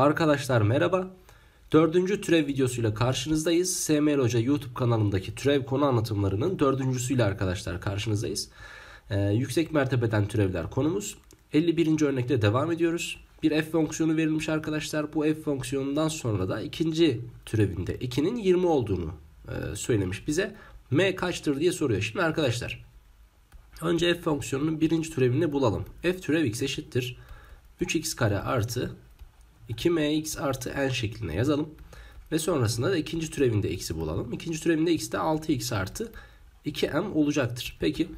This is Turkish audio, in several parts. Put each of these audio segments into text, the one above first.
Arkadaşlar merhaba. Dördüncü türev videosuyla karşınızdayız. SML Hoca YouTube kanalındaki türev konu anlatımlarının dördüncüsüyle arkadaşlar karşınızdayız. Ee, yüksek mertebeden türevler konumuz. 51. örnekle devam ediyoruz. Bir f fonksiyonu verilmiş arkadaşlar. Bu f fonksiyonundan sonra da ikinci türevinde 2'nin 20 olduğunu e, söylemiş bize. m kaçtır diye soruyor. Şimdi arkadaşlar önce f fonksiyonunun birinci türevini bulalım. f türev x eşittir. 3x kare artı 2mx artı n şeklinde yazalım. Ve sonrasında da ikinci türevinde x'i bulalım. İkinci türevinde x de 6x artı 2m olacaktır. Peki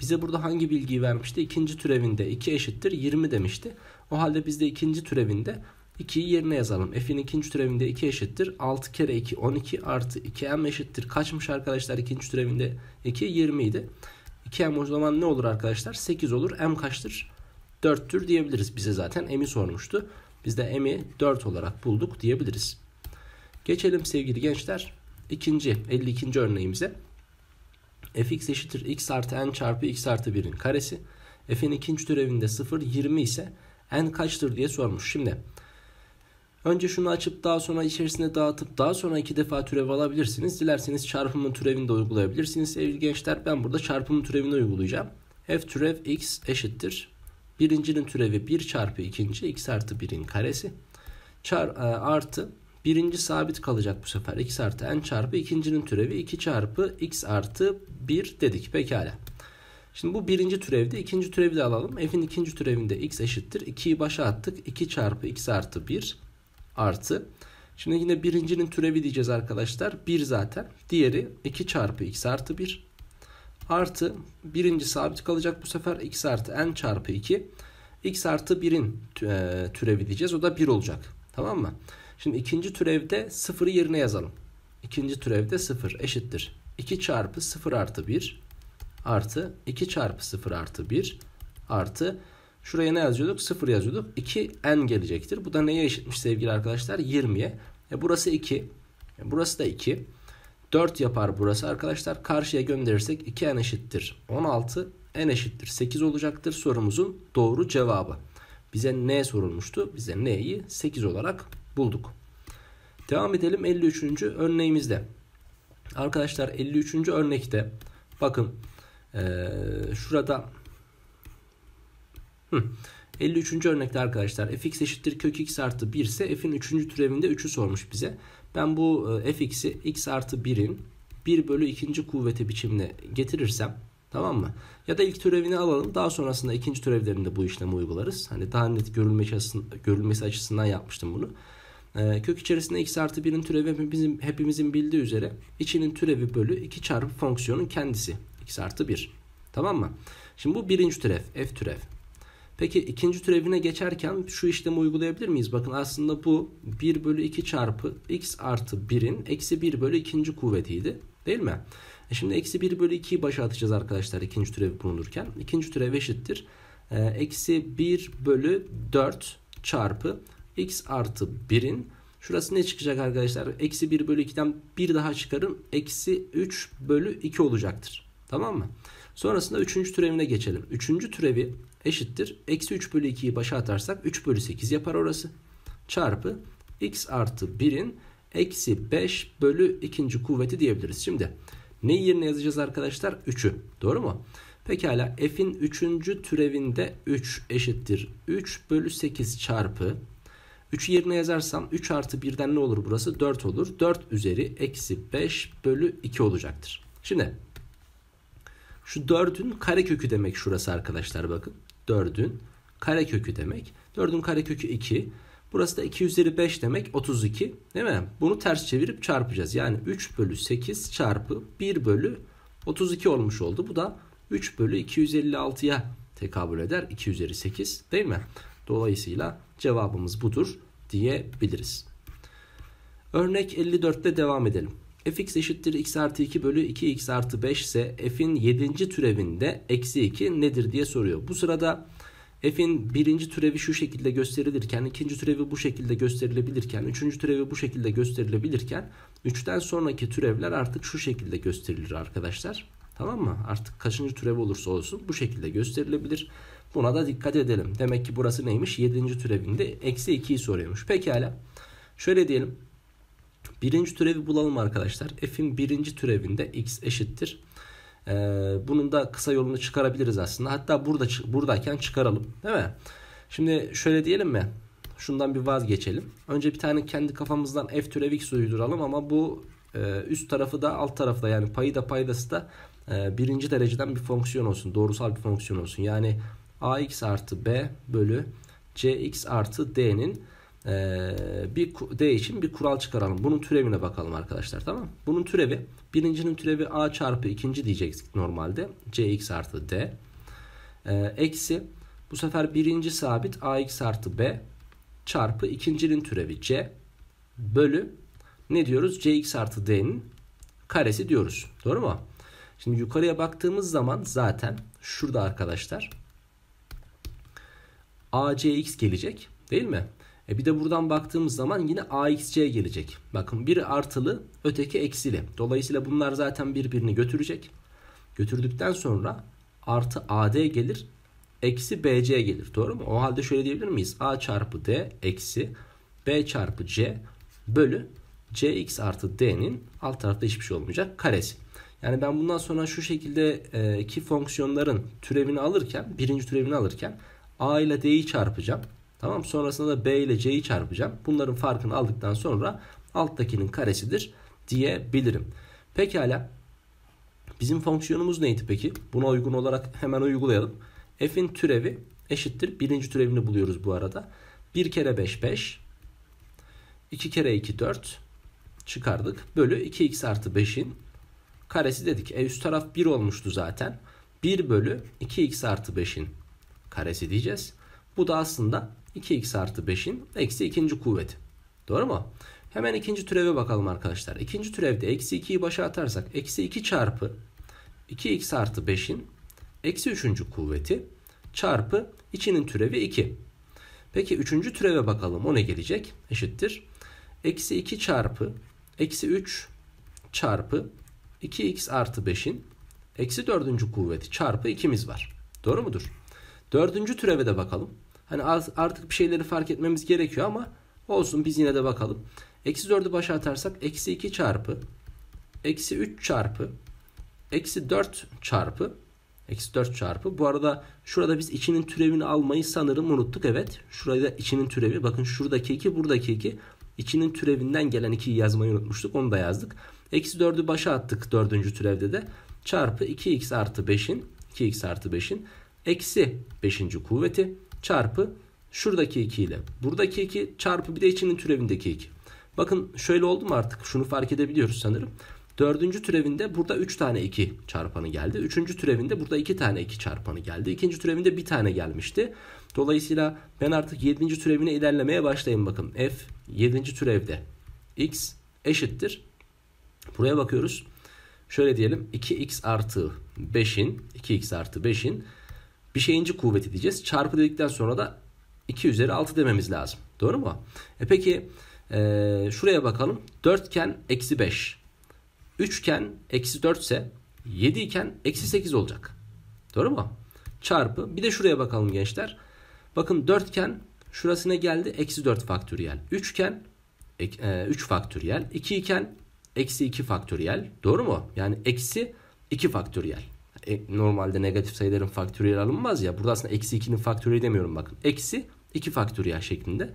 bize burada hangi bilgiyi vermişti? İkinci türevinde 2 eşittir 20 demişti. O halde biz de ikinci türevinde 2'yi yerine yazalım. F'in ikinci türevinde 2 eşittir. 6 kere 2 12 artı 2m eşittir. Kaçmış arkadaşlar ikinci türevinde 2 20 idi. 2m o zaman ne olur arkadaşlar? 8 olur. m kaçtır? 4'tür diyebiliriz. Bize zaten m'i sormuştu. Biz de m'i 4 olarak bulduk diyebiliriz. Geçelim sevgili gençler ikinci 52. örneğimize. fx eşittir x artı n çarpı x artı 1'in karesi. f'in ikinci türevinde 0 20 ise n kaçtır diye sormuş. Şimdi önce şunu açıp daha sonra içerisine dağıtıp daha sonra iki defa türev alabilirsiniz. Dilerseniz çarpımın türevini de uygulayabilirsiniz. Sevgili gençler ben burada çarpımın türevini uygulayacağım. f türev x eşittir Birincinin türevi 1 çarpı ikinci x artı 1'in karesi. Çar, e, artı birinci sabit kalacak bu sefer. x artı n çarpı ikincinin türevi 2 çarpı x artı 1 dedik. Pekala. Şimdi bu birinci türevde ikinci türevi de alalım. F'in ikinci türevinde x eşittir. 2'yi başa attık. 2 çarpı x artı 1 artı. Şimdi yine birincinin türevi diyeceğiz arkadaşlar. 1 zaten. Diğeri 2 çarpı x artı 1 artı birinci sabit kalacak bu sefer x artı n çarpı 2 x artı 1'in e, türevi diyeceğiz o da 1 olacak tamam mı? Şimdi ikinci türevde 0'ı yerine yazalım. ikinci türevde 0 eşittir. 2 çarpı 0 artı 1 artı 2 çarpı 0 artı 1 artı şuraya ne yazıyorduk? 0 yazıyorduk. 2 n gelecektir. Bu da neye eşitmiş sevgili arkadaşlar? 20'ye. E burası 2. E burası da 2. 4 yapar burası arkadaşlar. Karşıya gönderirsek 2 n eşittir 16 n eşittir 8 olacaktır sorumuzun doğru cevabı. Bize n sorulmuştu. Bize n'yi 8 olarak bulduk. Devam edelim 53. örneğimizde. Arkadaşlar 53. örnekte bakın ee, şurada hı, 53. örnekte arkadaşlar fx eşittir kök x artı 1 ise f'in 3. türevinde 3'ü sormuş bize. Ben bu e, fx'i x artı 1'in 1 bölü 2. kuvveti biçimine getirirsem tamam mı? Ya da ilk türevini alalım daha sonrasında ikinci türevlerinde bu işlemi uygularız. Hani daha net görülmesi açısından, yapmıştım bunu. E, kök içerisinde x artı 1'in türevi hepimizin, hepimizin bildiği üzere içinin türevi bölü 2 çarpı fonksiyonun kendisi x artı 1. Tamam mı? Şimdi bu birinci türev f türev. Peki ikinci türevine geçerken şu işlemi uygulayabilir miyiz? Bakın aslında bu 1 bölü 2 çarpı x artı 1'in eksi 1 bölü ikinci kuvvetiydi. Değil mi? E şimdi eksi 1 bölü 2'yi başa atacağız arkadaşlar ikinci türevi bulunurken. İkinci türev eşittir. E, eksi 1 bölü 4 çarpı x artı 1'in Şurası ne çıkacak arkadaşlar? Eksi 1 bölü 2'den bir daha çıkarım Eksi 3 bölü 2 olacaktır. Tamam mı? Sonrasında üçüncü türevine geçelim. Üçüncü türevi eşittir. Eksi 3 bölü 2'yi başa atarsak 3 bölü 8 yapar orası. Çarpı x artı 1'in eksi 5 bölü ikinci kuvveti diyebiliriz. Şimdi neyi yerine yazacağız arkadaşlar? 3'ü. Doğru mu? Pekala f'in 3. türevinde 3 eşittir. 3 bölü 8 çarpı 3 yerine yazarsam 3 artı 1'den ne olur burası? 4 olur. 4 üzeri eksi 5 bölü 2 olacaktır. Şimdi şu 4'ün karekökü demek şurası arkadaşlar bakın. 4'ün karekökü demek. 4'ün karekökü 2. Burası da 2 üzeri 5 demek 32 değil mi? Bunu ters çevirip çarpacağız. Yani 3 bölü 8 çarpı 1 bölü 32 olmuş oldu. Bu da 3 bölü 256'ya tekabül eder. 2 üzeri 8 değil mi? Dolayısıyla cevabımız budur diyebiliriz. Örnek 54'te devam edelim fx eşittir x artı 2 bölü 2x artı 5 ise f'in 7. türevinde eksi 2 nedir diye soruyor. Bu sırada f'in birinci türevi şu şekilde gösterilirken, ikinci türevi bu şekilde gösterilebilirken, üçüncü türevi bu şekilde gösterilebilirken, üçten sonraki türevler artık şu şekilde gösterilir arkadaşlar. Tamam mı? Artık kaçıncı türev olursa olsun bu şekilde gösterilebilir. Buna da dikkat edelim. Demek ki burası neymiş? Yedinci türevinde eksi 2'yi soruyormuş. Pekala. Şöyle diyelim. Birinci türevi bulalım arkadaşlar. F'in birinci türevinde x eşittir. Ee, bunun da kısa yolunu çıkarabiliriz aslında. Hatta burada buradayken çıkaralım. Değil mi? Şimdi şöyle diyelim mi? Şundan bir vazgeçelim. Önce bir tane kendi kafamızdan f türevi x uyduralım ama bu e, üst tarafı da alt tarafı da yani payı da paydası da e, birinci dereceden bir fonksiyon olsun. Doğrusal bir fonksiyon olsun. Yani ax artı b bölü cx artı d'nin ee, bir D için bir kural çıkaralım. Bunun türevine bakalım arkadaşlar tamam Bunun türevi birincinin türevi A çarpı ikinci diyecektik normalde. CX artı D. Ee, eksi bu sefer birinci sabit AX artı B çarpı ikincinin türevi C bölü ne diyoruz? CX artı D'nin karesi diyoruz. Doğru mu? Şimdi yukarıya baktığımız zaman zaten şurada arkadaşlar ACX gelecek değil mi? E bir de buradan baktığımız zaman yine AXC gelecek. Bakın biri artılı öteki eksili. Dolayısıyla bunlar zaten birbirini götürecek. Götürdükten sonra artı AD gelir eksi BC gelir. Doğru mu? O halde şöyle diyebilir miyiz? A çarpı D eksi B çarpı C bölü CX artı D'nin alt tarafta hiçbir şey olmayacak karesi. Yani ben bundan sonra şu şekilde e, iki fonksiyonların türevini alırken birinci türevini alırken A ile D'yi çarpacağım. Tamam sonrasında da B ile C'yi çarpacağım. Bunların farkını aldıktan sonra alttakinin karesidir diyebilirim. Pekala bizim fonksiyonumuz neydi peki? Buna uygun olarak hemen uygulayalım. F'in türevi eşittir. Birinci türevini buluyoruz bu arada. 1 kere 5 5. 2 kere 2 4 çıkardık. Bölü 2x artı 5'in karesi dedik. E üst taraf 1 olmuştu zaten. 1 bölü 2x artı 5'in karesi diyeceğiz. Bu da aslında 2x artı 5'in eksi ikinci kuvveti. Doğru mu? Hemen ikinci türeve bakalım arkadaşlar. İkinci türevde eksi 2'yi başa atarsak eksi 2 çarpı 2x artı 5'in eksi üçüncü kuvveti çarpı içinin türevi 2. Peki üçüncü türeve bakalım o ne gelecek? Eşittir. Eksi 2 çarpı eksi 3 çarpı 2x artı 5'in eksi dördüncü kuvveti çarpı 2'miz var. Doğru mudur? Dördüncü türeve de bakalım. Hani az, artık bir şeyleri fark etmemiz gerekiyor ama olsun biz yine de bakalım. Eksi 4'ü başa atarsak eksi 2 çarpı eksi 3 çarpı eksi 4 çarpı eksi 4 çarpı. Bu arada şurada biz içinin türevini almayı sanırım unuttuk. Evet şurada içinin türevi bakın şuradaki 2 buradaki 2 içinin türevinden gelen 2'yi yazmayı unutmuştuk. Onu da yazdık. Eksi 4'ü başa attık 4. türevde de. Çarpı 2x artı 5'in 2x artı 5'in eksi 5. kuvveti çarpı şuradaki 2 ile buradaki 2 çarpı bir de içinin türevindeki 2. Bakın şöyle oldu mu artık şunu fark edebiliyoruz sanırım. Dördüncü türevinde burada 3 tane 2 çarpanı geldi. Üçüncü türevinde burada 2 tane 2 çarpanı geldi. İkinci türevinde bir tane gelmişti. Dolayısıyla ben artık yedinci türevine ilerlemeye başlayayım bakın. F yedinci türevde x eşittir. Buraya bakıyoruz. Şöyle diyelim 2x artı 5'in 2x artı 5'in bir şeyinci kuvvet edeceğiz. Çarpı dedikten sonra da 2 üzeri 6 dememiz lazım. Doğru mu? E peki e, şuraya bakalım. 4 iken eksi 5. 3 iken eksi 4 ise 7 iken eksi 8 olacak. Doğru mu? Çarpı. Bir de şuraya bakalım gençler. Bakın 4 iken şurasına geldi eksi 4 faktöriyel. 3 iken 3 e, e, faktöriyel. 2 iken eksi 2 faktöriyel. Doğru mu? Yani eksi 2 faktöriyel. E, normalde negatif sayıların faktöriyel alınmaz ya. Burada aslında eksi 2'nin faktöriyeli demiyorum bakın. Eksi 2 faktöriyel şeklinde.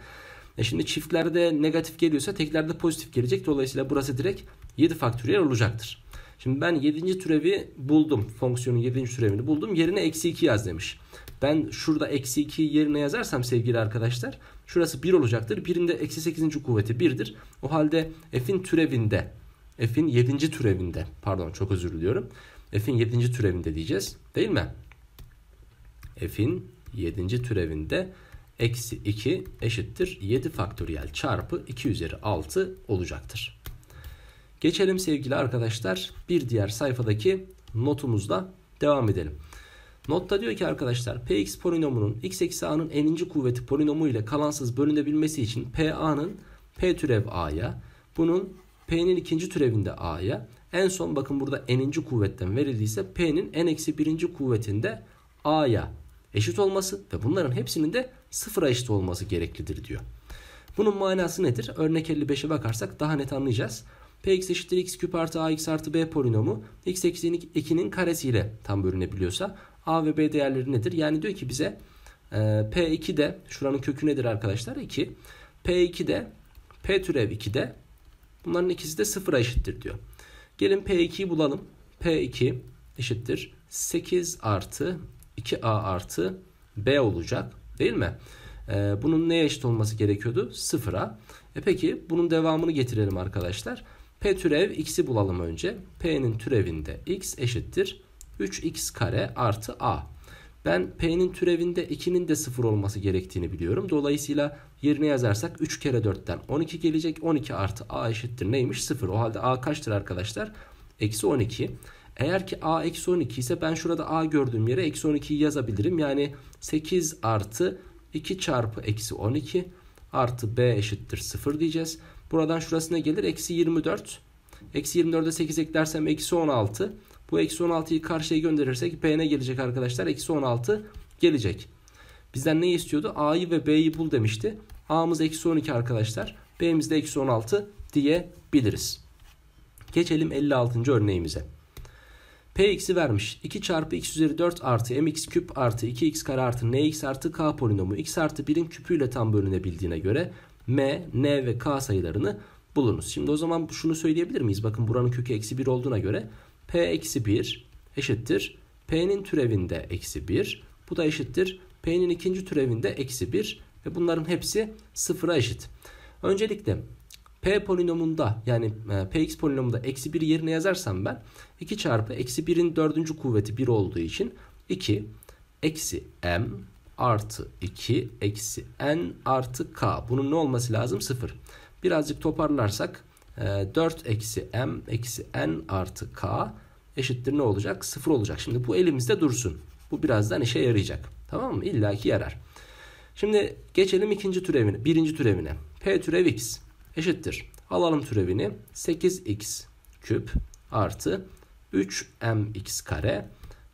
E şimdi çiftlerde negatif geliyorsa teklerde pozitif gelecek. Dolayısıyla burası direkt 7 faktöriyel olacaktır. Şimdi ben 7. türevi buldum. Fonksiyonun 7. türevini buldum. Yerine eksi 2 yaz demiş. Ben şurada eksi 2 yerine yazarsam sevgili arkadaşlar şurası 1 olacaktır. Birinde eksi 8. kuvveti 1'dir. O halde f'in türevinde f'in 7. türevinde pardon çok özür diliyorum f'in 7. türevinde diyeceğiz değil mi? f'in 7. türevinde eksi 2 eşittir 7 faktöriyel çarpı 2 üzeri 6 olacaktır. Geçelim sevgili arkadaşlar bir diğer sayfadaki notumuzla devam edelim. Notta diyor ki arkadaşlar px polinomunun x eksi a'nın n'inci kuvveti polinomu ile kalansız bölünebilmesi için p a'nın p türev a'ya bunun p'nin ikinci türevinde a'ya en son bakın burada n'inci kuvvetten verildiyse p'nin n eksi birinci kuvvetinde a'ya eşit olması ve bunların hepsinin de sıfıra eşit olması gereklidir diyor. Bunun manası nedir? Örnek 55'e bakarsak daha net anlayacağız. Px eşittir x küp artı ax artı b polinomu x eksi 2'nin karesiyle tam bölünebiliyorsa a ve b değerleri nedir? Yani diyor ki bize e, p2 de şuranın kökü nedir arkadaşlar? 2. p2 de p türev 2 de bunların ikisi de sıfıra eşittir diyor. Gelin P2'yi bulalım. P2 eşittir 8 artı 2A artı B olacak değil mi? Ee, bunun neye eşit olması gerekiyordu? Sıfıra. E peki bunun devamını getirelim arkadaşlar. P türev x'i bulalım önce. P'nin türevinde x eşittir 3x kare artı a. Ben P'nin türevinde 2'nin de 0 olması gerektiğini biliyorum. Dolayısıyla Yerine yazarsak 3 kere 4'ten 12 gelecek. 12 artı a eşittir neymiş? 0. O halde a kaçtır arkadaşlar? Eksi 12. Eğer ki a eksi 12 ise ben şurada a gördüğüm yere eksi 12'yi yazabilirim. Yani 8 artı 2 çarpı eksi 12 artı b eşittir 0 diyeceğiz. Buradan şurasına gelir eksi 24. Eksi 24'e 8 eklersem eksi 16. Bu eksi 16'yı karşıya gönderirsek b ne gelecek arkadaşlar? Eksi 16 gelecek. Bizden ne istiyordu? A'yı ve B'yi bul demişti. A'mız eksi 12 arkadaşlar. B'miz de eksi 16 diyebiliriz. Geçelim 56. örneğimize. Px'i vermiş. 2 çarpı x üzeri 4 artı mx küp artı 2x kare artı nx artı k polinomu x artı 1'in küpüyle tam bölünebildiğine göre m, n ve k sayılarını bulunuz. Şimdi o zaman şunu söyleyebilir miyiz? Bakın buranın kökü eksi 1 olduğuna göre p eksi 1 eşittir. p'nin türevinde eksi 1. Bu da eşittir. p'nin ikinci türevinde eksi 1. Ve bunların hepsi sıfıra eşit. Öncelikle P polinomunda yani e, Px polinomunda eksi 1 yerine yazarsam ben 2 çarpı eksi 1'in dördüncü kuvveti 1 olduğu için 2 eksi m artı 2 eksi n artı k. Bunun ne olması lazım? 0. Birazcık toparlarsak 4 e, eksi m eksi n artı k eşittir ne olacak? 0 olacak. Şimdi bu elimizde dursun. Bu birazdan işe yarayacak. Tamam mı? İlla ki yarar. Şimdi geçelim ikinci türevine, birinci türevine. P türev x eşittir. Alalım türevini 8x küp artı 3mx kare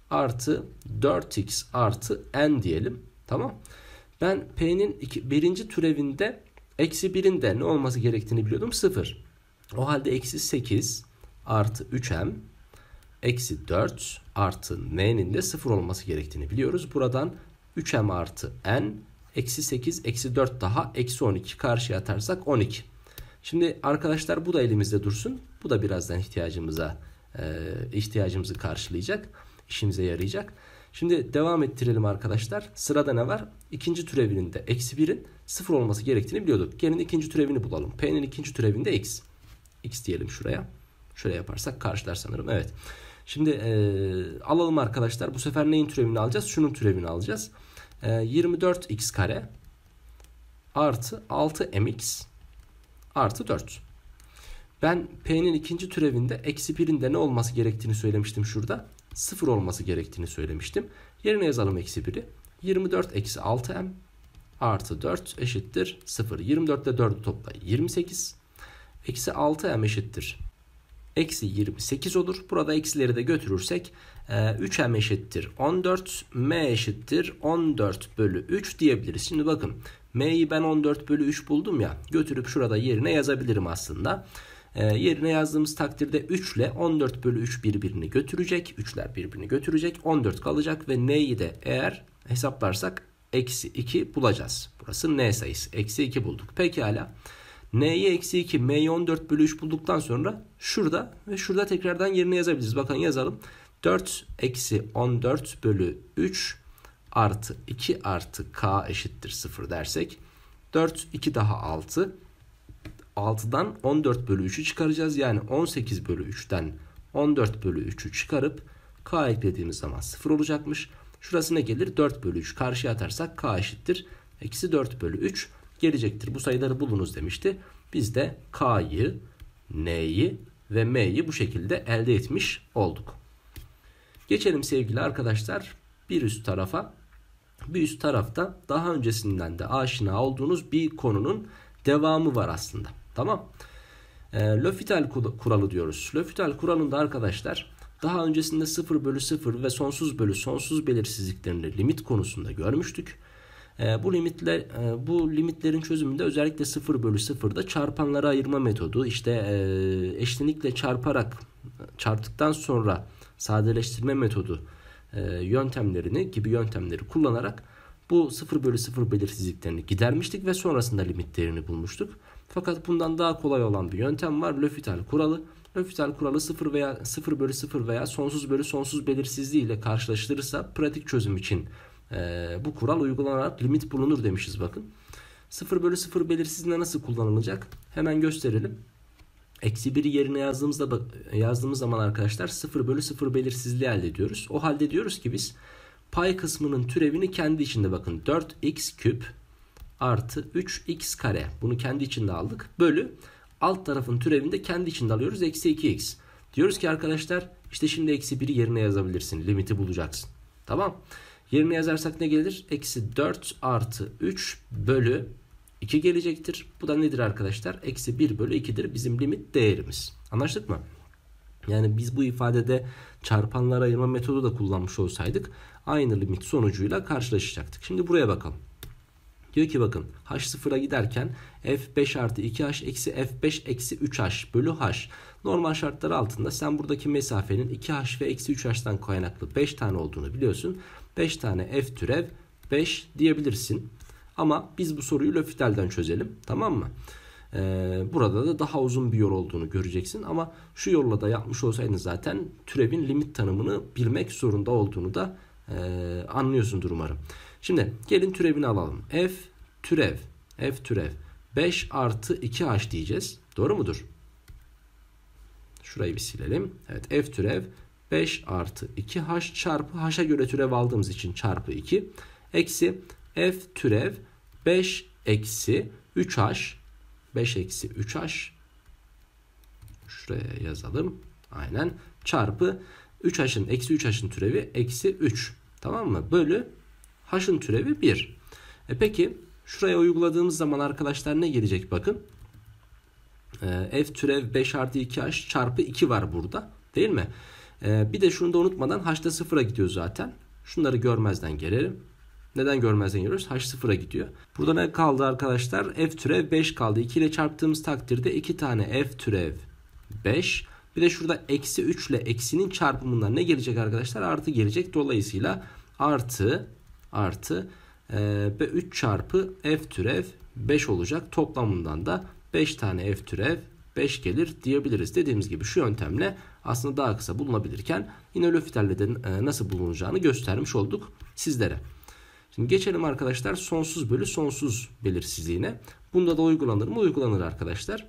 artı 4x artı n diyelim. Tamam. Ben p'nin birinci türevinde eksi birinde ne olması gerektiğini biliyordum. sıfır. O halde eksi 8 artı 3m eksi 4 artı n'nin de sıfır olması gerektiğini biliyoruz. Buradan 3m artı n Eksi 8 eksi 4 daha eksi 12 karşıya atarsak 12. Şimdi arkadaşlar bu da elimizde dursun. Bu da birazdan ihtiyacımıza e, ihtiyacımızı karşılayacak. işimize yarayacak. Şimdi devam ettirelim arkadaşlar. Sırada ne var? İkinci türevinde eksi 1'in sıfır olması gerektiğini biliyorduk. Gelin ikinci türevini bulalım. P'nin ikinci türevinde x. x diyelim şuraya. Şöyle yaparsak karşılar sanırım. Evet. Şimdi e, alalım arkadaşlar. Bu sefer neyin türevini alacağız? Şunun türevini alacağız. 24x ee, kare artı 6mx artı 4. Ben p'nin ikinci türevinde eksi 1'in de ne olması gerektiğini söylemiştim şurada. 0 olması gerektiğini söylemiştim. Yerine yazalım eksi 1'i. 24 eksi 6m artı 4 eşittir 0. 24 ile 4'ü topla 28. Eksi 6m eşittir. Eksi 28 olur. Burada eksileri de götürürsek 3m eşittir 14, m eşittir 14 bölü 3 diyebiliriz. Şimdi bakın m'yi ben 14 bölü 3 buldum ya götürüp şurada yerine yazabilirim aslında. E, yerine yazdığımız takdirde 3 ile 14 bölü 3 birbirini götürecek. 3'ler birbirini götürecek. 14 kalacak ve n'yi de eğer hesaplarsak eksi 2 bulacağız. Burası n sayısı. Eksi 2 bulduk. Pekala. N'yi eksi 2, M'yi 14 bölü 3 bulduktan sonra şurada ve şurada tekrardan yerine yazabiliriz. Bakın yazalım. 4 eksi 14 bölü 3 artı 2 artı k eşittir 0 dersek 4 2 daha 6 6'dan 14 bölü 3'ü çıkaracağız. Yani 18 bölü 3'ten 14 bölü 3'ü çıkarıp k eklediğimiz zaman 0 olacakmış. Şurasına gelir 4 bölü 3 karşıya atarsak k eşittir. Eksi 4 bölü 3 gelecektir. Bu sayıları bulunuz demişti. Biz de k'yı, n'yi ve m'yi bu şekilde elde etmiş olduk. Geçelim sevgili arkadaşlar bir üst tarafa. Bir üst tarafta daha öncesinden de aşina olduğunuz bir konunun devamı var aslında. Tamam. E, ee, L'Hopital kuralı diyoruz. L'Hopital kuralında arkadaşlar daha öncesinde 0 bölü 0 ve sonsuz bölü sonsuz belirsizliklerini limit konusunda görmüştük. E, bu limitler e, bu limitlerin çözümünde özellikle 0 bölü 0'da çarpanlara ayırma metodu işte e, eşlenikle çarparak çarptıktan sonra sadeleştirme metodu e, yöntemlerini gibi yöntemleri kullanarak bu 0 bölü 0 belirsizliklerini gidermiştik ve sonrasında limit değerini bulmuştuk. Fakat bundan daha kolay olan bir yöntem var. L'Hopital kuralı. L'Hopital kuralı 0 veya 0 bölü 0 veya sonsuz bölü sonsuz belirsizliği ile karşılaştırırsa pratik çözüm için e, bu kural uygulanarak limit bulunur demişiz bakın. 0 bölü 0 belirsizliğinde nasıl kullanılacak? Hemen gösterelim. Eksi 1'i yerine yazdığımızda yazdığımız zaman arkadaşlar 0 bölü 0 belirsizliği elde ediyoruz. O halde diyoruz ki biz pay kısmının türevini kendi içinde bakın 4x küp artı 3x kare bunu kendi içinde aldık bölü alt tarafın türevini de kendi içinde alıyoruz eksi 2x. Diyoruz ki arkadaşlar işte şimdi eksi 1'i yerine yazabilirsin limiti bulacaksın tamam Yerine yazarsak ne gelir? Eksi 4 artı 3 bölü 2 gelecektir. Bu da nedir arkadaşlar? Eksi 1 bölü 2'dir bizim limit değerimiz. Anlaştık mı? Yani biz bu ifadede çarpanlara ayırma metodu da kullanmış olsaydık aynı limit sonucuyla karşılaşacaktık. Şimdi buraya bakalım. Diyor ki bakın h sıfıra giderken f5 artı 2h eksi f5 eksi 3h bölü h. Normal şartlar altında sen buradaki mesafenin 2h ve eksi 3h'tan kaynaklı 5 tane olduğunu biliyorsun. 5 tane f türev 5 diyebilirsin. Ama biz bu soruyu L'Hopital'den çözelim. Tamam mı? Ee, burada da daha uzun bir yol olduğunu göreceksin. Ama şu yolla da yapmış olsaydın zaten türevin limit tanımını bilmek zorunda olduğunu da e, anlıyorsundur umarım. Şimdi gelin türevini alalım. F türev. F türev. 5 artı 2h diyeceğiz. Doğru mudur? Şurayı bir silelim. Evet f türev 5 artı 2h çarpı h'a göre türev aldığımız için çarpı 2 eksi f türev 5 eksi 3h 5 eksi 3h şuraya yazalım. Aynen çarpı 3h'ın eksi 3h'ın türevi eksi 3 tamam mı? Bölü h'ın türevi 1. E peki şuraya uyguladığımız zaman arkadaşlar ne gelecek bakın. E, f türev 5 artı 2h çarpı 2 var burada değil mi? E, bir de şunu da unutmadan h'da sıfıra gidiyor zaten. Şunları görmezden gelelim. Neden görmezden geliyoruz? H sıfıra gidiyor. Burada ne kaldı arkadaşlar? F türev 5 kaldı. 2 ile çarptığımız takdirde 2 tane F türev 5. Bir de şurada eksi 3 ile eksinin çarpımından ne gelecek arkadaşlar? Artı gelecek. Dolayısıyla artı artı e, ve 3 çarpı F türev 5 olacak. Toplamından da 5 tane F türev 5 gelir diyebiliriz. Dediğimiz gibi şu yöntemle aslında daha kısa bulunabilirken yine Löffel'le de e, nasıl bulunacağını göstermiş olduk sizlere. Şimdi geçelim arkadaşlar sonsuz bölü sonsuz belirsizliğine. Bunda da uygulanır mı? Uygulanır arkadaşlar.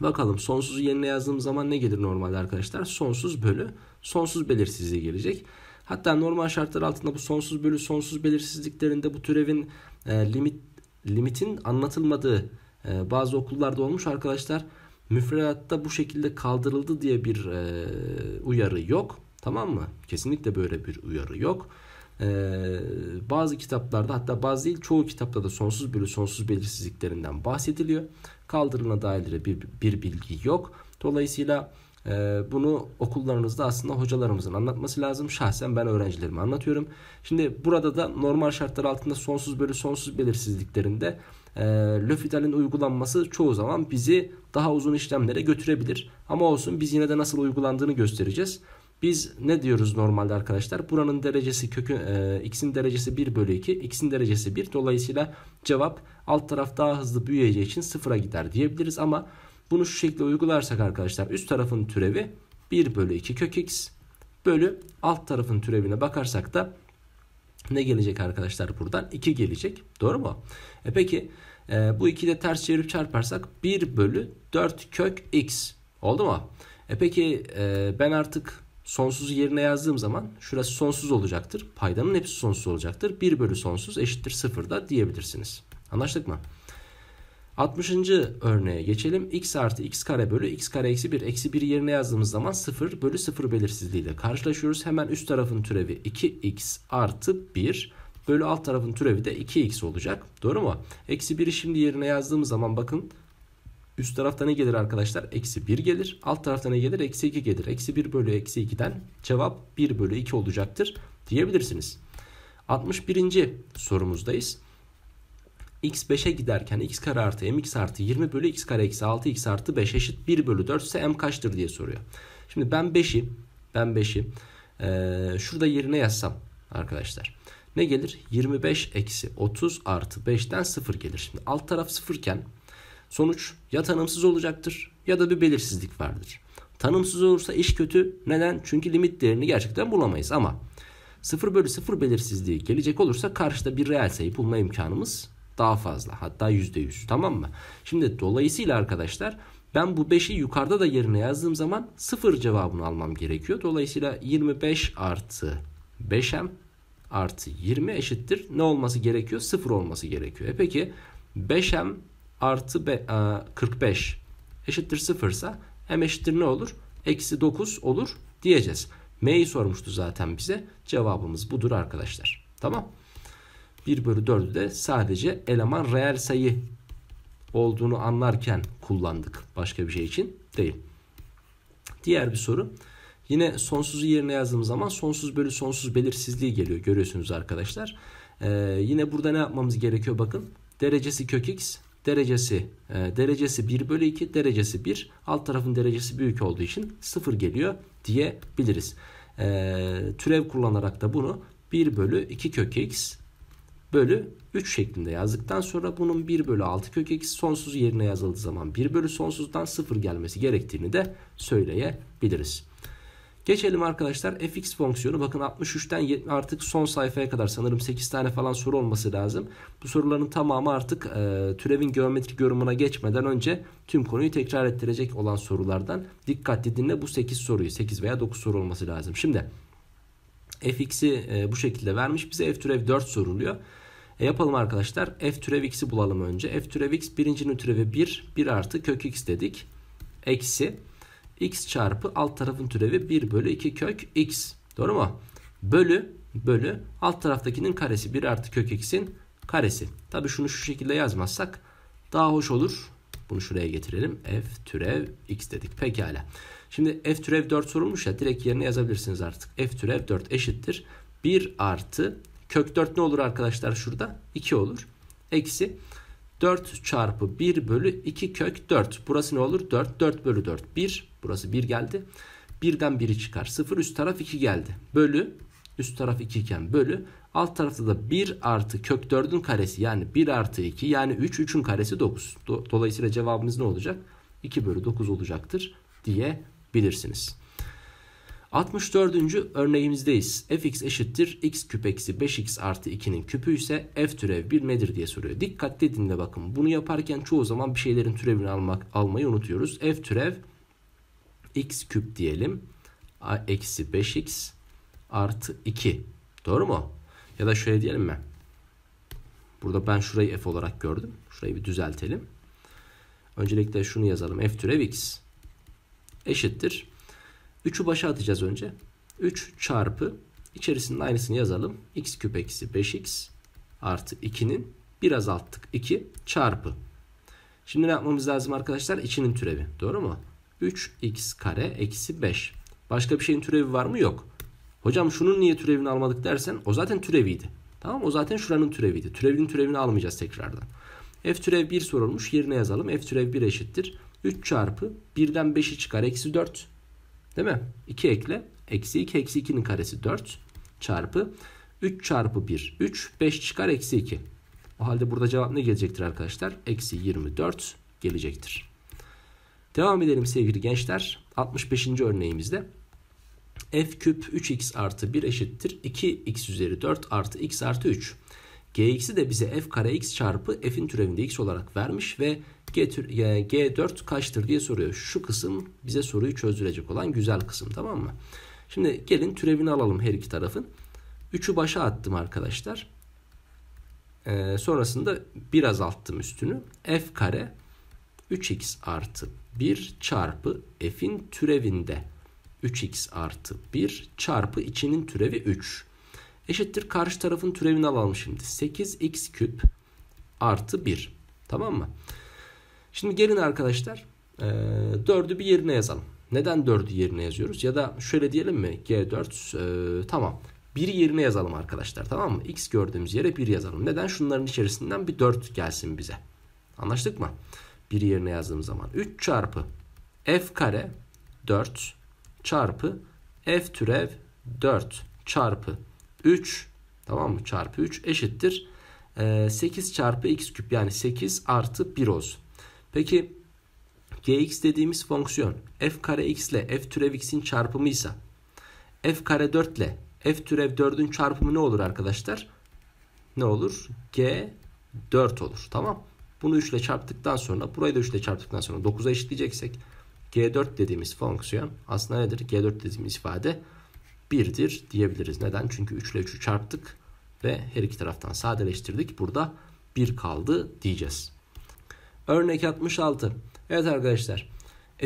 Bakalım sonsuzu yerine yazdığım zaman ne gelir normalde arkadaşlar? Sonsuz bölü sonsuz belirsizliği gelecek. Hatta normal şartlar altında bu sonsuz bölü sonsuz belirsizliklerinde bu türevin e, limit limitin anlatılmadığı e, bazı okullarda olmuş arkadaşlar. Müfredatta bu şekilde kaldırıldı diye bir e, uyarı yok. Tamam mı? Kesinlikle böyle bir uyarı yok. Ee, bazı kitaplarda hatta bazı değil çoğu kitapta da sonsuz bölü sonsuz belirsizliklerinden bahsediliyor. Kaldırılana dair bir, bir bilgi yok. Dolayısıyla e, bunu okullarınızda aslında hocalarımızın anlatması lazım. Şahsen ben öğrencilerime anlatıyorum. Şimdi burada da normal şartlar altında sonsuz bölü sonsuz belirsizliklerinde e, Löfital'in uygulanması çoğu zaman bizi daha uzun işlemlere götürebilir. Ama olsun biz yine de nasıl uygulandığını göstereceğiz. Biz ne diyoruz normalde arkadaşlar? Buranın derecesi kökün e, x'in derecesi 1 bölü 2. x'in derecesi 1. Dolayısıyla cevap alt taraf daha hızlı büyüyeceği için sıfıra gider diyebiliriz. Ama bunu şu şekilde uygularsak arkadaşlar üst tarafın türevi 1 bölü 2 kök x bölü alt tarafın türevine bakarsak da ne gelecek arkadaşlar buradan? 2 gelecek. Doğru mu? E peki e, bu 2'yi de ters çevirip çarparsak 1 bölü 4 kök x. Oldu mu? E peki e, ben artık Sonsuzu yerine yazdığım zaman şurası sonsuz olacaktır. paydanın hepsi sonsuz olacaktır. 1 bölü sonsuz eşittir 0 da diyebilirsiniz. Anlaştık mı? 60. örneğe geçelim. x artı x kare bölü x kare eksi 1 eksi 1 yerine yazdığımız zaman 0 bölü 0 belirsizliği ile karşılaşıyoruz. Hemen üst tarafın türevi 2x artı 1 bölü alt tarafın türevi de 2x olacak. Doğru mu? Eksi 1'i şimdi yerine yazdığımız zaman bakın Üst tarafta ne gelir arkadaşlar? Eksi 1 gelir. Alt tarafta ne gelir? Eksi 2 gelir. Eksi 1 bölü eksi 2'den cevap 1 bölü 2 olacaktır diyebilirsiniz. 61. sorumuzdayız. x 5'e giderken x kare artı mx artı 20 bölü x kare eksi 6x artı 5 eşit 1 bölü 4 ise m kaçtır diye soruyor. Şimdi ben 5'i ben 5'i ee, şurada yerine yazsam arkadaşlar. Ne gelir? 25 eksi 30 artı 5'ten 0 gelir. Şimdi alt taraf 0 iken Sonuç ya tanımsız olacaktır ya da bir belirsizlik vardır. Tanımsız olursa iş kötü. Neden? Çünkü limit değerini gerçekten bulamayız ama 0 bölü 0 belirsizliği gelecek olursa karşıda bir reel sayı bulma imkanımız daha fazla. Hatta %100 tamam mı? Şimdi dolayısıyla arkadaşlar ben bu 5'i yukarıda da yerine yazdığım zaman 0 cevabını almam gerekiyor. Dolayısıyla 25 artı 5m artı 20 eşittir. Ne olması gerekiyor? 0 olması gerekiyor. E peki 5m artı be, a, e, 45 eşittir 0 ise m eşittir ne olur? Eksi 9 olur diyeceğiz. M'yi sormuştu zaten bize. Cevabımız budur arkadaşlar. Tamam. 1 bölü 4'ü de sadece eleman reel sayı olduğunu anlarken kullandık. Başka bir şey için değil. Diğer bir soru. Yine sonsuzu yerine yazdığımız zaman sonsuz bölü sonsuz belirsizliği geliyor. Görüyorsunuz arkadaşlar. Ee, yine burada ne yapmamız gerekiyor bakın. Derecesi kök x derecesi e, derecesi 1 bölü 2 derecesi 1 alt tarafın derecesi büyük olduğu için 0 geliyor diyebiliriz. E, türev kullanarak da bunu 1 bölü 2 kök x bölü 3 şeklinde yazdıktan sonra bunun 1 bölü 6 kök x sonsuz yerine yazıldığı zaman 1 bölü sonsuzdan 0 gelmesi gerektiğini de söyleyebiliriz. Geçelim arkadaşlar fx fonksiyonu. Bakın 63'ten artık son sayfaya kadar sanırım 8 tane falan soru olması lazım. Bu soruların tamamı artık e, türevin geometrik yorumuna geçmeden önce tüm konuyu tekrar ettirecek olan sorulardan. Dikkatli dinle bu 8 soruyu. 8 veya 9 soru olması lazım. Şimdi fx'i e, bu şekilde vermiş. Bize f türev 4 soruluyor. E yapalım arkadaşlar. F türev x'i bulalım önce. F türev x birincinin türevi 1. 1 artı kök x dedik. Eksi x çarpı alt tarafın türevi 1 bölü 2 kök x. Doğru mu? Bölü bölü alt taraftakinin karesi 1 artı kök x'in karesi. Tabi şunu şu şekilde yazmazsak daha hoş olur. Bunu şuraya getirelim. F türev x dedik. Pekala. Şimdi f türev 4 sorulmuş ya direkt yerine yazabilirsiniz artık. F türev 4 eşittir. 1 artı kök 4 ne olur arkadaşlar şurada? 2 olur. Eksi 4 çarpı 1 bölü 2 kök 4. Burası ne olur? 4. 4 bölü 4. 1 Burası 1 geldi. 1'den 1'i çıkar. 0 üst taraf 2 geldi. Bölü üst taraf 2 iken bölü alt tarafta da 1 artı kök 4'ün karesi yani 1 artı 2 yani 3 3'ün karesi 9. Dolayısıyla cevabımız ne olacak? 2 bölü 9 olacaktır diyebilirsiniz. 64. örneğimizdeyiz. fx eşittir x küp eksi 5x artı 2'nin küpü ise f türev 1 nedir diye soruyor. Dikkatli dinle bakın. Bunu yaparken çoğu zaman bir şeylerin türevini almak, almayı unutuyoruz. f türev x küp diyelim. A, eksi 5x artı 2. Doğru mu? Ya da şöyle diyelim mi? Burada ben şurayı f olarak gördüm. Şurayı bir düzeltelim. Öncelikle şunu yazalım. f türev x eşittir. 3'ü başa atacağız önce. 3 çarpı içerisinde aynısını yazalım. x küp eksi 5x artı 2'nin biraz alttık 2 çarpı. Şimdi ne yapmamız lazım arkadaşlar? 2'nin türevi. Doğru mu? 3x kare eksi 5. Başka bir şeyin türevi var mı? Yok. Hocam şunun niye türevini almadık dersen o zaten türeviydi. Tamam o zaten şuranın türeviydi. Türevin türevini almayacağız tekrardan. F türev 1 sorulmuş. Yerine yazalım. F türev 1 eşittir. 3 çarpı 1'den 5'i çıkar. Eksi 4. Değil mi? 2 ekle. Eksi 2. Eksi 2'nin karesi 4 çarpı 3 çarpı 1. 3. 5 çıkar. Eksi 2. O halde burada cevap ne gelecektir arkadaşlar? Eksi 24 gelecektir. Devam edelim sevgili gençler. 65. örneğimizde f küp 3x artı 1 eşittir 2x üzeri 4 artı x artı 3. gx'i de bize f kare x çarpı f'in türevinde x olarak vermiş ve g tür, yani e, g4 kaçtır diye soruyor. Şu kısım bize soruyu çözdürecek olan güzel kısım tamam mı? Şimdi gelin türevini alalım her iki tarafın. 3'ü başa attım arkadaşlar. Ee, sonrasında bir azalttım üstünü. f kare 3x artı 1 çarpı f'in türevinde 3x artı 1 çarpı içinin türevi 3 eşittir karşı tarafın türevini alalım şimdi 8x küp artı 1 tamam mı? Şimdi gelin arkadaşlar 4'ü e, bir yerine yazalım. Neden 4'ü yerine yazıyoruz? Ya da şöyle diyelim mi? G4 e, tamam. 1'i yerine yazalım arkadaşlar tamam mı? X gördüğümüz yere 1 yazalım. Neden? Şunların içerisinden bir 4 gelsin bize. Anlaştık mı? Bir yerine yazdığım zaman 3 çarpı f kare 4 çarpı f türev 4 çarpı 3 tamam mı çarpı 3 eşittir 8 e, çarpı x küp yani 8 artı 1 olsun. Peki gx dediğimiz fonksiyon f kare x ile f türev x'in çarpımıysa f kare 4 ile f türev 4'ün çarpımı ne olur arkadaşlar? Ne olur? g 4 olur tamam bunu 3 ile çarptıktan sonra burayı da 3 ile çarptıktan sonra 9'a eşitleyeceksek G4 dediğimiz fonksiyon aslında nedir? G4 dediğimiz ifade 1'dir diyebiliriz. Neden? Çünkü 3 ile 3'ü çarptık ve her iki taraftan sadeleştirdik. Burada 1 kaldı diyeceğiz. Örnek 66. Evet arkadaşlar.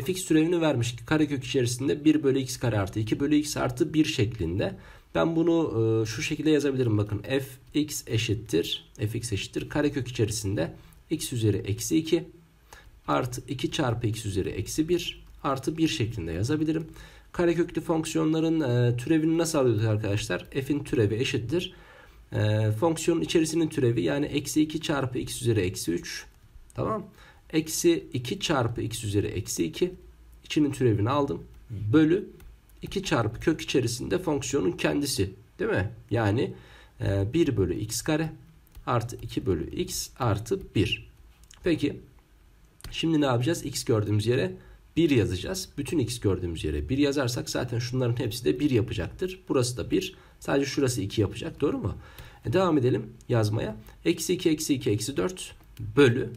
fx türevini vermiş ki karekök içerisinde 1 bölü x kare artı 2 bölü x artı 1 şeklinde. Ben bunu e, şu şekilde yazabilirim. Bakın fx eşittir. fx eşittir. Karekök içerisinde x üzeri eksi 2 artı 2 çarpı x üzeri eksi 1 artı 1 şeklinde yazabilirim. Kareköklü fonksiyonların e, türevini nasıl alıyorduk arkadaşlar? F'in türevi eşittir. E, fonksiyonun içerisinin türevi yani eksi 2 çarpı x üzeri eksi 3 tamam Eksi 2 çarpı x üzeri eksi 2 içinin türevini aldım. Bölü 2 çarpı kök içerisinde fonksiyonun kendisi değil mi? Yani 1 e, bölü x kare artı 2 bölü x artı 1. Peki şimdi ne yapacağız? x gördüğümüz yere 1 yazacağız. Bütün x gördüğümüz yere 1 yazarsak zaten şunların hepsi de 1 yapacaktır. Burası da 1. Sadece şurası 2 yapacak. Doğru mu? E devam edelim yazmaya. Eksi 2 eksi 2 eksi 4 bölü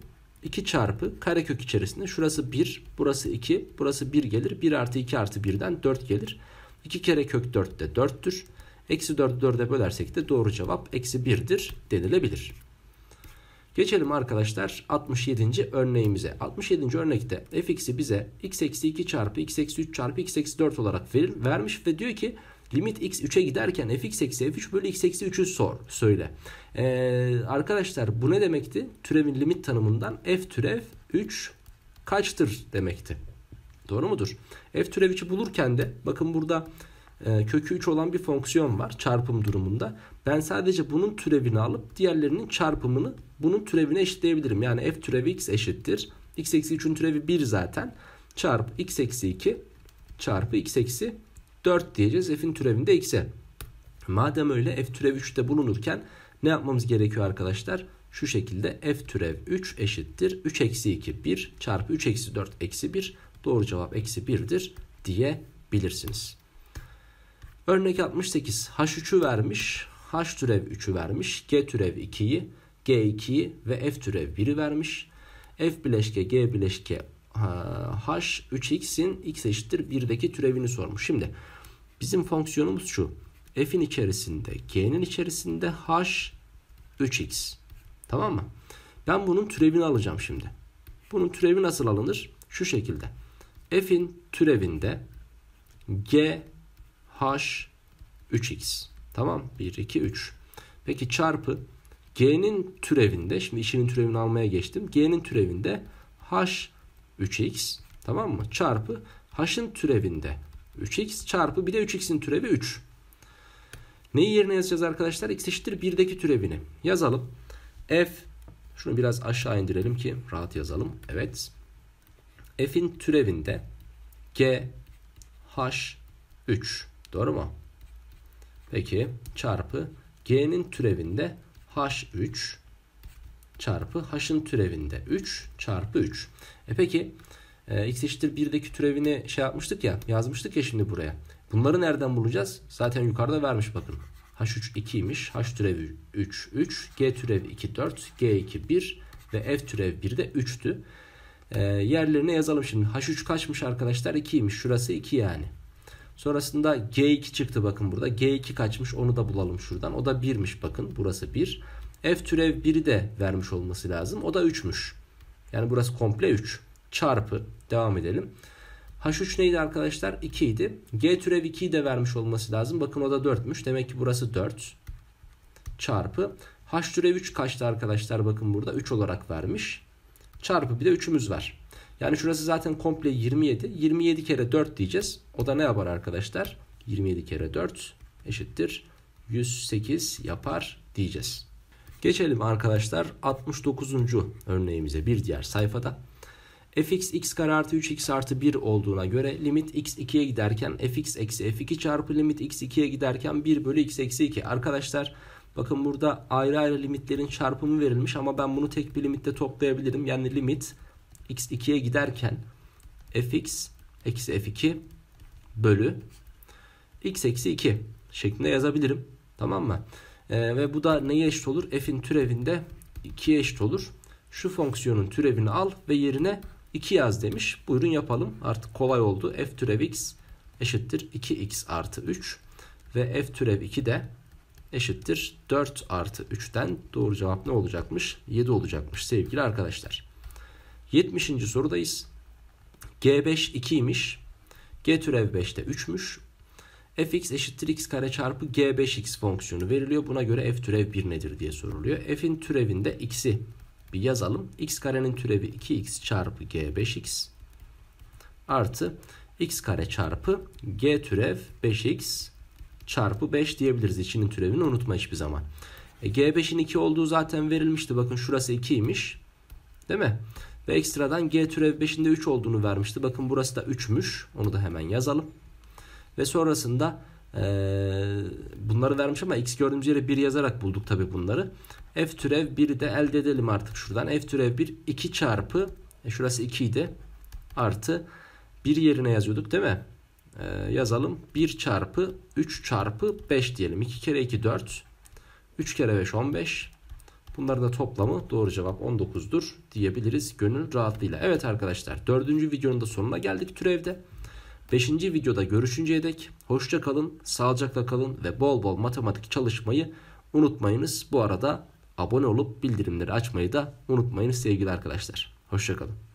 2 çarpı karekök içerisinde şurası 1, burası 2, burası 1 gelir. 1 artı 2 artı 1'den 4 gelir. 2 kere kök 4 de 4'tür. Eksi 4'ü 4'e bölersek de doğru cevap eksi 1'dir denilebilir. Geçelim arkadaşlar 67. örneğimize. 67. örnekte fx'i bize x eksi 2 çarpı x eksi 3 çarpı x eksi 4 olarak verir, vermiş ve diyor ki limit x 3'e giderken fx eksi f3 bölü x eksi 3'ü sor söyle. Ee, arkadaşlar bu ne demekti? Türevin limit tanımından f türev 3 kaçtır demekti. Doğru mudur? F türev 3'ü bulurken de bakın burada e, kökü 3 olan bir fonksiyon var çarpım durumunda. Ben sadece bunun türevini alıp diğerlerinin çarpımını bunun türevine eşitleyebilirim. Yani f türevi x eşittir. x eksi 3'ün türevi 1 zaten. çarp x eksi 2 çarpı x eksi 4 diyeceğiz. f'in türevinde x'e. Madem öyle f türev 3'te bulunurken ne yapmamız gerekiyor arkadaşlar? Şu şekilde f türev 3 eşittir. 3 eksi 2 1 çarpı 3 eksi 4 eksi 1. Doğru cevap eksi 1'dir diyebilirsiniz. Örnek 68 H3'ü vermiş, H türev 3'ü vermiş, G türev 2'yi, G2'yi ve F türev 1'i vermiş. F bileşke G bileşke H 3x'in x eşittir 1'deki türevini sormuş. Şimdi bizim fonksiyonumuz şu. F'in içerisinde G'nin içerisinde H 3x. Tamam mı? Ben bunun türevini alacağım şimdi. Bunun türevi nasıl alınır? Şu şekilde. F'in türevinde G h 3x. Tamam 1 2 3. Peki çarpı g'nin türevinde şimdi işinin türevini almaya geçtim. G'nin türevinde h 3x tamam mı? Çarpı h'ın türevinde 3x çarpı bir de 3x'in türevi 3. Neyi yerine yazacağız arkadaşlar? x eşittir 1'deki türevini yazalım. f şunu biraz aşağı indirelim ki rahat yazalım. Evet. f'in türevinde g h 3 Doğru mu? Peki çarpı G'nin türevinde H3 çarpı H'ın türevinde 3 çarpı 3. E peki e, x eşittir 1'deki türevini şey yapmıştık ya yazmıştık ya şimdi buraya. Bunları nereden bulacağız? Zaten yukarıda vermiş bakın. H3 2'ymiş. H türevi 3 3. G türevi 2 4. G2 1. Ve F türev 1 de 3'tü. E, yerlerine yazalım şimdi. H3 kaçmış arkadaşlar? 2'ymiş. Şurası 2 yani. Sonrasında G2 çıktı bakın burada. G2 kaçmış onu da bulalım şuradan. O da 1'miş bakın burası 1. F türev 1'i de vermiş olması lazım. O da 3'müş. Yani burası komple 3. Çarpı devam edelim. H3 neydi arkadaşlar? 2 idi. G türev 2'yi de vermiş olması lazım. Bakın o da 4'müş. Demek ki burası 4. Çarpı. H türev 3 kaçtı arkadaşlar? Bakın burada 3 olarak vermiş. Çarpı bir de 3'ümüz var. Yani şurası zaten komple 27. 27 kere 4 diyeceğiz. O da ne yapar arkadaşlar? 27 kere 4 eşittir 108 yapar diyeceğiz. Geçelim arkadaşlar 69. örneğimize bir diğer sayfada. fx x kare artı 3x artı 1 olduğuna göre limit x 2'ye giderken fx eksi f2 çarpı limit x 2'ye giderken 1 bölü x eksi 2. Arkadaşlar bakın burada ayrı ayrı limitlerin çarpımı verilmiş ama ben bunu tek bir limitte toplayabilirim. Yani limit x2'ye giderken fx eksi f2 bölü x eksi 2 şeklinde yazabilirim. Tamam mı? Ee, ve bu da neye eşit olur? f'in türevinde 2'ye eşit olur. Şu fonksiyonun türevini al ve yerine 2 yaz demiş. Buyurun yapalım. Artık kolay oldu. f türev x eşittir 2x artı 3 ve f türev 2 de eşittir 4 artı 3'ten doğru cevap ne olacakmış? 7 olacakmış sevgili arkadaşlar. 70. sorudayız. G5 2'ymiş. G türev 5'te 3'müş. fx eşittir x kare çarpı g5x fonksiyonu veriliyor. Buna göre f türev 1 nedir diye soruluyor. f'in türevinde x'i bir yazalım. x karenin türevi 2x çarpı g5x artı x kare çarpı g türev 5x çarpı 5 diyebiliriz. İçinin türevini unutma hiçbir zaman. E, G5'in 2 olduğu zaten verilmişti. Bakın şurası 2'ymiş. Değil mi? Ve ekstradan g türev 5'inde 3 olduğunu vermişti. Bakın burası da 3'müş. Onu da hemen yazalım. Ve sonrasında e, bunları vermiş ama x gördüğümüz yere 1 yazarak bulduk tabi bunları. f türev 1'i de elde edelim artık şuradan. f türev 1 2 çarpı e, şurası 2 idi. Artı 1 yerine yazıyorduk değil mi? E, yazalım. 1 çarpı 3 çarpı 5 diyelim. 2 kere 2 4. 3 kere 5 15. Bunların da toplamı doğru cevap 19'dur diyebiliriz gönül rahatlığıyla. Evet arkadaşlar dördüncü videonun da sonuna geldik türevde. Beşinci videoda görüşünceye dek hoşça kalın, sağlıcakla kalın ve bol bol matematik çalışmayı unutmayınız. Bu arada abone olup bildirimleri açmayı da unutmayınız sevgili arkadaşlar. Hoşça kalın.